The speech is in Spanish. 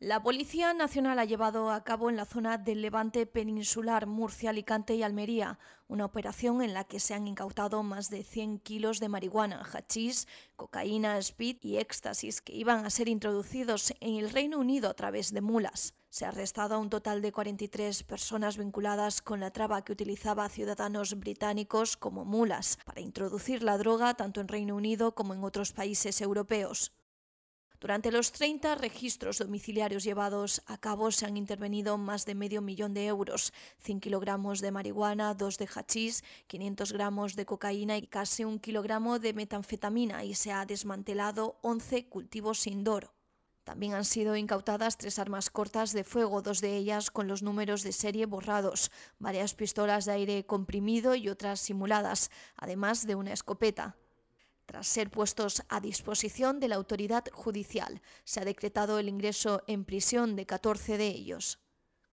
La Policía Nacional ha llevado a cabo en la zona del Levante Peninsular, Murcia, Alicante y Almería una operación en la que se han incautado más de 100 kilos de marihuana, hachís, cocaína, speed y éxtasis que iban a ser introducidos en el Reino Unido a través de mulas. Se ha arrestado a un total de 43 personas vinculadas con la traba que utilizaba ciudadanos británicos como mulas para introducir la droga tanto en Reino Unido como en otros países europeos. Durante los 30 registros domiciliarios llevados a cabo se han intervenido más de medio millón de euros, 100 kilogramos de marihuana, 2 de hachís, 500 gramos de cocaína y casi un kilogramo de metanfetamina y se ha desmantelado 11 cultivos indoro. También han sido incautadas tres armas cortas de fuego, dos de ellas con los números de serie borrados, varias pistolas de aire comprimido y otras simuladas, además de una escopeta. Tras ser puestos a disposición de la autoridad judicial, se ha decretado el ingreso en prisión de 14 de ellos.